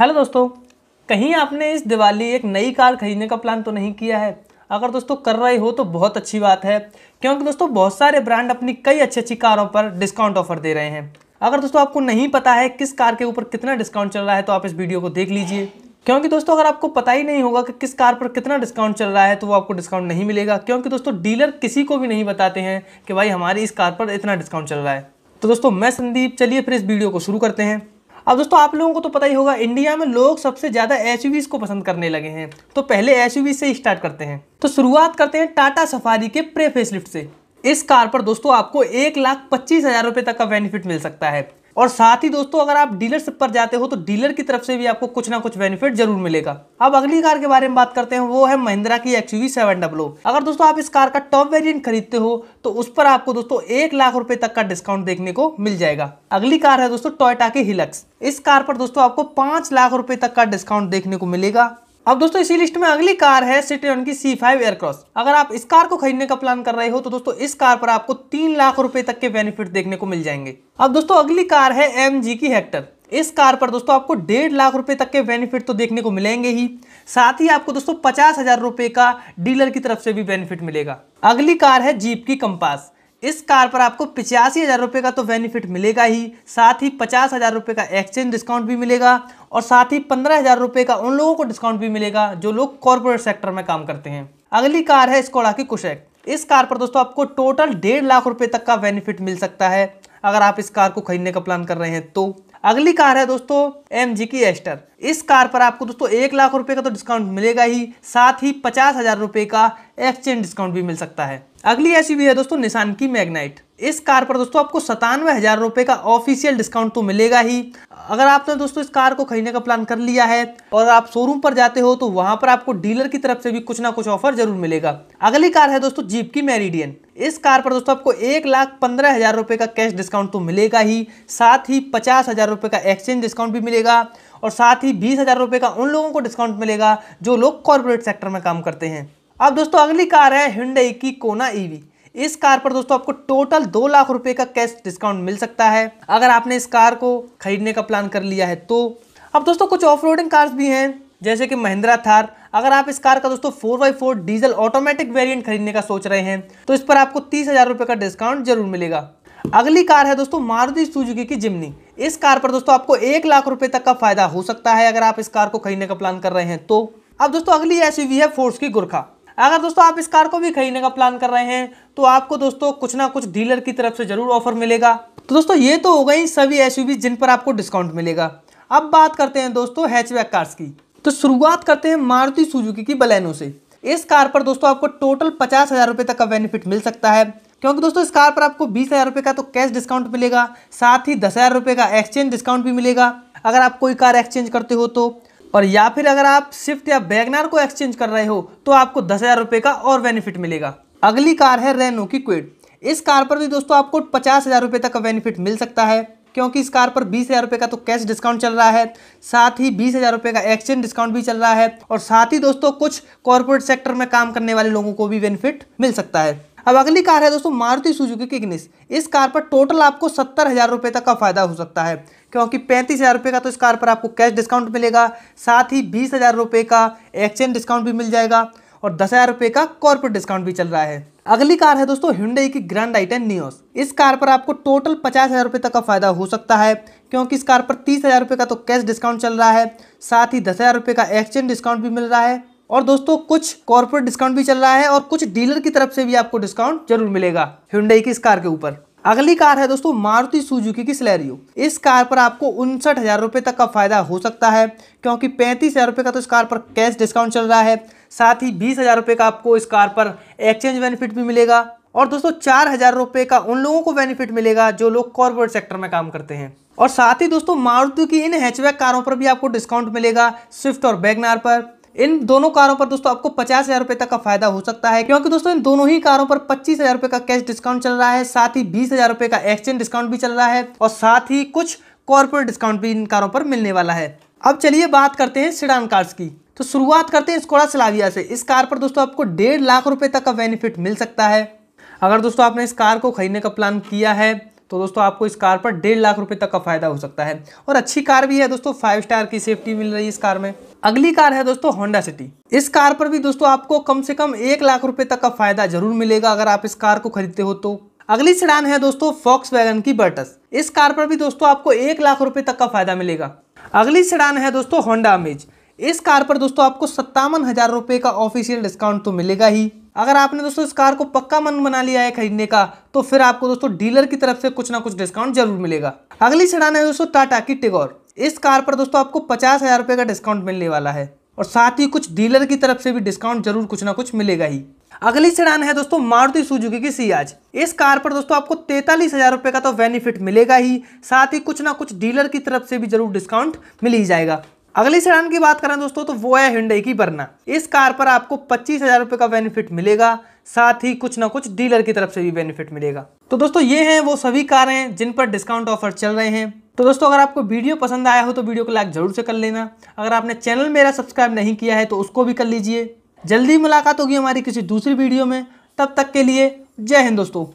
hello दोस्तों कहीं आपने इस दिवाली एक नई कार खरीदने का प्लान तो नहीं किया है अगर दोस्तों कर रहे हो तो बहुत अच्छी बात है क्योंकि दोस्तों बहुत सारे ब्रांड अपनी कई अच्छी अच्छी कारों पर डिस्काउंट ऑफर दे रहे हैं अगर दोस्तों आपको नहीं पता है किस कार के ऊपर कितना डिस्काउंट चल रहा है तो आप इस वीडियो को देख लीजिए क्योंकि दोस्तों अगर आपको पता ही नहीं होगा कि किस कार पर कितना डिस्काउंट चल रहा है तो वो आपको डिस्काउंट नहीं मिलेगा क्योंकि दोस्तों डीलर किसी को भी नहीं बताते हैं कि भाई हमारी इस कार पर इतना डिस्काउंट चल रहा है तो दोस्तों मैं संदीप चलिए फिर इस वीडियो को शुरू करते हैं अब दोस्तों आप लोगों को तो पता ही होगा इंडिया में लोग सबसे ज़्यादा एच को पसंद करने लगे हैं तो पहले एच से स्टार्ट करते हैं तो शुरुआत करते हैं टाटा सफारी के प्रे फेसलिफ्ट से इस कार पर दोस्तों आपको एक लाख पच्चीस हज़ार रुपये तक का बेनिफिट मिल सकता है और साथ ही दोस्तों अगर आप डीलरशिप पर जाते हो तो डीलर की तरफ से भी आपको कुछ ना कुछ बेनिफिट जरूर मिलेगा अब अगली कार के बारे में बात करते हैं वो है महिंद्रा की यूवी सेवन डब्लो अगर दोस्तों आप इस कार का टॉप वेरियंट खरीदते हो तो उस पर आपको दोस्तों एक लाख रुपए तक का डिस्काउंट देखने को मिल जाएगा अगली कार है दोस्तों टोयटा की हिलक्स इस कार पर दोस्तों आपको पांच लाख रुपए तक का डिस्काउंट देखने को मिलेगा अब दोस्तों इसी लिस्ट में अगली कार है सिट्रियन की सी फाइव एयरक्रॉस अगर आप इस कार को खरीदने का प्लान कर रहे हो तो दोस्तों इस कार पर आपको तीन लाख रुपए तक के बेनिफिट देखने को मिल जाएंगे अब दोस्तों अगली कार है एम की हेक्टर इस कार पर दोस्तों आपको डेढ़ लाख रुपए तक के बेनिफिट तो देखने को मिलेंगे ही साथ ही आपको दोस्तों पचास हजार रुपए का डीलर की तरफ से भी बेनिफिट मिलेगा अगली कार है जीप की कंपास इस कार पर आपको पिचासी हज़ार रुपये का तो बेनिफिट मिलेगा ही साथ ही पचास हज़ार रुपये का एक्सचेंज डिस्काउंट भी मिलेगा और साथ ही पंद्रह हज़ार रुपये का उन लोगों को डिस्काउंट भी मिलेगा जो लोग कॉरपोरेट सेक्टर में काम करते हैं अगली कार है स्कोड़ा की कुशैक इस कार पर दोस्तों आपको टोटल डेढ़ लाख रुपये तक का बेनिफिट मिल सकता है अगर आप इस कार को खरीदने का प्लान कर रहे हैं तो अगली कार है दोस्तों एम जी की एस्टर इस कार पर आपको दोस्तों एक लाख रुपये का तो डिस्काउंट मिलेगा ही साथ ही पचास हज़ार रुपये का एक्सचेंज डिस्काउंट भी मिल सकता है अगली ऐसी भी है दोस्तों निशान की मैग्नाइट इस कार पर दोस्तों आपको सतानवे हज़ार रुपए का ऑफिशियल डिस्काउंट तो मिलेगा ही अगर आपने दोस्तों इस कार को खरीदने का प्लान कर लिया है और आप शोरूम पर जाते हो तो वहां पर आपको डीलर की तरफ से भी कुछ ना कुछ ऑफर जरूर मिलेगा अगली कार है दोस्तों जीप की मेरिडियन इस कार पर दोस्तों आपको एक लाख पंद्रह हज़ार रुपए का कैश डिस्काउंट तो मिलेगा ही साथ ही पचास हज़ार रुपये का एक्सचेंज डिस्काउंट भी मिलेगा और साथ ही बीस हज़ार रुपए का उन लोगों को डिस्काउंट मिलेगा जो लोग कॉरपोरेट सेक्टर में काम करते हैं अब दोस्तों अगली कार है हिंडई की कोना ईवी e इस कार पर दोस्तों आपको टोटल दो लाख रुपए का कैश डिस्काउंट मिल सकता है अगर आपने इस कार को खरीदने का प्लान कर लिया है तो अब दोस्तों कुछ ऑफ रोडिंग कार्स भी हैं जैसे कि महिंद्रा थार अगर आप इस कार का दोस्तों four by four diesel automatic variant खरीदने का सोच रहे हैं तो इस पर आपको तीस हजार रुपये का डिस्काउंट जरूर मिलेगा अगली कार है दोस्तों मारुति सुजुकी की जिमनी इस कार पर दोस्तों आपको एक लाख रुपए तक का फायदा हो सकता है अगर आप इस कार को खरीदने का प्लान कर रहे हैं तो अब दोस्तों अगली एसयूवी है फोर्स की गुरखा अगर दोस्तों आप इस कार को भी खरीदने का प्लान कर रहे हैं तो आपको दोस्तों कुछ ना कुछ डीलर की तरफ से ज़रूर ऑफर मिलेगा तो दोस्तों ये तो हो गई सभी एस जिन पर आपको डिस्काउंट मिलेगा अब बात करते हैं दोस्तों हैचबैक कार्स की तो शुरुआत करते हैं मारुति सुजुकी की बलैनो से इस कार पर दोस्तों आपको टोटल पचास हज़ार रुपये तक का बेनिफिट मिल सकता है क्योंकि दोस्तों इस कार पर आपको बीस हज़ार रुपये का तो कैश डिस्काउंट मिलेगा साथ ही दस हज़ार रुपये का एक्सचेंज डिस्काउंट भी मिलेगा अगर आप कोई कार एक्सचेंज करते हो तो और या फिर अगर आप स्विफ्ट या बैगनार को एक्सचेंज कर रहे हो तो आपको दस हज़ार रुपये का और बेनिफिट मिलेगा अगली कार है रेनो की क्विड इस कार पर भी दोस्तों आपको पचास हज़ार रुपये तक का बेनिफिट मिल सकता है क्योंकि इस कार पर बीस हज़ार रुपये का तो कैश डिस्काउंट चल रहा है साथ ही बीस हज़ार रुपये का एक्सचेंज डिस्काउंट भी चल रहा है और साथ ही दोस्तों कुछ कॉरपोरेट सेक्टर में काम करने वाले लोगों को भी बेनिफिट मिल सकता है अब अगली कार है दोस्तों मारुति सुजुकी की इग्निस इस कार पर टोटल आपको सत्तर हज़ार रुपये तक का फ़ायदा हो सकता है क्योंकि पैंतीस हज़ार रुपये का तो इस कार पर आपको कैश डिस्काउंट मिलेगा साथ ही बीस हज़ार रुपये का एक्सचेंज डिस्काउंट भी मिल जाएगा और दस हज़ार रुपये का कॉर्पोरेट डिस्काउंट भी चल रहा है अगली कार है दोस्तों हिंडई की ग्रैंड आइट टेन नियोस इस कार पर आपको टोटल पचास हज़ार रुपये तक का फ़ायदा हो सकता है क्योंकि इस कार पर तीस हज़ार रुपये का तो कैश डिस्काउंट चल रहा है साथ ही दस हज़ार रुपये का एक्सचेंज डिस्काउंट भी मिल रहा है और दोस्तों कुछ कॉर्पोरेट डिस्काउंट भी चल रहा है और कुछ डीलर की तरफ से भी आपको डिस्काउंट जरूर मिलेगा हिंडई की इस कार के ऊपर अगली कार है दोस्तों मारुति सुजुकी की सिलेरियो इस कार पर आपको उनसठ हज़ार रुपये तक का फायदा हो सकता है क्योंकि पैंतीस हज़ार रुपये का तो इस कार पर कैश डिस्काउंट चल रहा है साथ ही बीस हज़ार रुपये का आपको इस कार पर एक्सचेंज बेनिफिट भी मिलेगा और दोस्तों चार हज़ार रुपये का उन लोगों को बेनिफिट मिलेगा जो लोग कॉरपोरेट सेक्टर में काम करते हैं और साथ ही दोस्तों मारुति की इन हैचबैक कारों पर भी आपको डिस्काउंट मिलेगा स्विफ्ट और बैगनार पर इन दोनों कारों पर दोस्तों आपको पचास हज़ार रुपये तक का फायदा हो सकता है क्योंकि दोस्तों इन दोनों ही कारों पर पच्चीस हज़ार रुपये का कैश डिस्काउंट चल रहा है साथ ही बीस हज़ार रुपये का एक्सचेंज डिस्काउंट भी चल रहा है और साथ ही कुछ कॉर्पोरेट डिस्काउंट भी इन कारों पर मिलने वाला है अब चलिए बात करते हैं सिडान कार्स की तो शुरुआत करते हैं स्कोड़ा सलाविया से इस कार पर दोस्तों आपको डेढ़ लाख रुपये तक का बेनिफिट मिल सकता है अगर दोस्तों आपने इस कार को खरीदने का प्लान किया है तो दोस्तों आपको इस कार पर डेढ़ लाख रुपए तक का फायदा हो सकता है और अच्छी कार भी है दोस्तों फाइव स्टार की सेफ्टी मिल रही है इस कार में अगली कार है दोस्तों होंडा सिटी इस कार पर भी दोस्तों आपको कम से कम एक लाख रुपए तक का फायदा जरूर मिलेगा अगर आप इस कार को खरीदते हो तो अगली सड़ान है दोस्तों फॉक्स वैगन की बर्टस इस कार पर भी दोस्तों आपको एक लाख रुपए तक का फायदा मिलेगा अगली सड़ान है दोस्तों होंडा अमेज इस कार पर दोस्तों आपको सत्तावन हजार रुपए का ऑफिशियल डिस्काउंट तो मिलेगा ही अगर आपने दोस्तों इस कार को पक्का मन बना लिया है खरीदने का तो फिर आपको दोस्तों डीलर की तरफ से कुछ ना कुछ डिस्काउंट जरूर मिलेगा अगली सड़ान है दोस्तों टाटा की टिगोर इस कार पर दोस्तों आपको पचास हजार रुपये का डिस्काउंट मिलने वाला है और साथ ही कुछ डीलर की तरफ से भी डिस्काउंट जरूर कुछ ना कुछ मिलेगा ही अगली सड़ान है दोस्तों मारुति सुजुकी की सियाज इस कार पर दोस्तों आपको तैतालीस हजार रुपये का तो बेनिफिट मिलेगा ही साथ ही कुछ ना कुछ डीलर की तरफ से भी जरूर डिस्काउंट मिल ही जाएगा अगली सेडान की बात करें दोस्तों तो वो है हिंडई की बरना इस कार पर आपको पच्चीस हजार रुपये का बेनिफिट मिलेगा साथ ही कुछ ना कुछ डीलर की तरफ से भी बेनिफिट मिलेगा तो दोस्तों ये हैं वो सभी कारें जिन पर डिस्काउंट ऑफर चल रहे हैं तो दोस्तों अगर आपको वीडियो पसंद आया हो तो वीडियो को लाइक जरूर से कर लेना अगर आपने चैनल मेरा सब्सक्राइब नहीं किया है तो उसको भी कर लीजिए जल्दी मुलाकात होगी हमारी किसी दूसरी वीडियो में तब तक के लिए जय हिंद दोस्तों